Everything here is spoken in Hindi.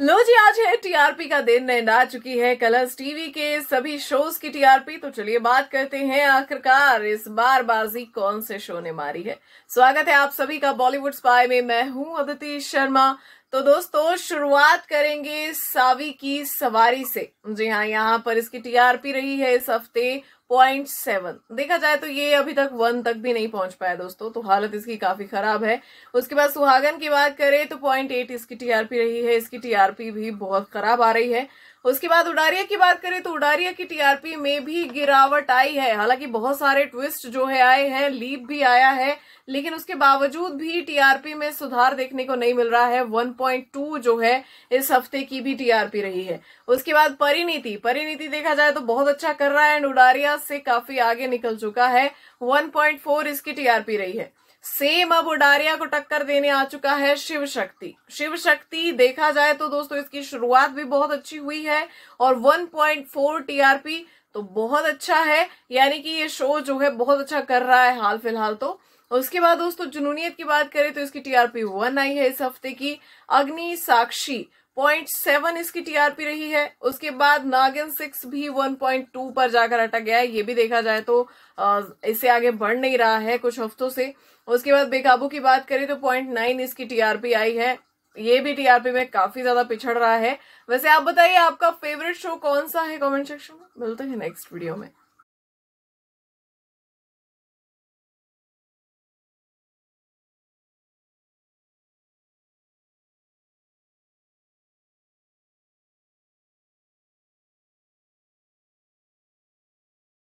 लो जी आज है टीआरपी का दिन नैन आ चुकी है कलर्स टीवी के सभी शोज की टीआरपी तो चलिए बात करते हैं आखिरकार इस बार बाजी कौन से शो ने मारी है स्वागत है आप सभी का बॉलीवुड स्पाई में मैं हूं अदिति शर्मा तो दोस्तों शुरुआत करेंगे सावी की सवारी से जी हाँ यहाँ पर इसकी टीआरपी रही है इस हफ्ते पॉइंट सेवन देखा जाए तो ये अभी तक वन तक भी नहीं पहुंच पाया दोस्तों तो हालत इसकी काफी खराब है उसके बाद सुहागन की बात करें तो पॉइंट एट इसकी टीआरपी रही है इसकी टीआरपी भी बहुत खराब आ रही है उसके बाद उडारिया की बात करें तो उडारिया की टीआरपी में भी गिरावट आई है हालांकि बहुत सारे ट्विस्ट जो है आए हैं लीप भी आया है लेकिन उसके बावजूद भी टीआरपी में सुधार देखने को नहीं मिल रहा है 1.2 जो है इस हफ्ते की भी टीआरपी रही है उसके बाद परिणीति परिणीति देखा जाए तो बहुत अच्छा कर रहा है एंड उडारिया पचास से काफी आगे निकल चुका है 1.4 इसकी टीआरपी रही है सेम अब उडारिया को टक्कर देने आ चुका है शिव शक्ति शिव शक्ति देखा जाए तो दोस्तों इसकी शुरुआत भी बहुत अच्छी हुई है और 1.4 पॉइंट तो बहुत अच्छा है यानी कि ये शो जो है बहुत अच्छा कर रहा है हाल फिलहाल तो उसके बाद दोस्तों जुनूनियत की बात करें तो इसकी टीआरपी वन आई है इस हफ्ते की अग्नि साक्षी पॉइंट सेवन इसकी टीआरपी रही है उसके बाद नागिन सिक्स भी वन पॉइंट टू पर जाकर अटक गया है ये भी देखा जाए तो इससे आगे बढ़ नहीं रहा है कुछ हफ्तों से उसके बाद बेकाबू की बात करें तो पॉइंट नाइन इसकी टीआरपी आई है ये भी टीआरपी में काफी ज्यादा पिछड़ रहा है वैसे आप बताइए आपका फेवरेट शो कौन सा है कॉमेंट सेक्शन में मिलते हैं नेक्स्ट वीडियो में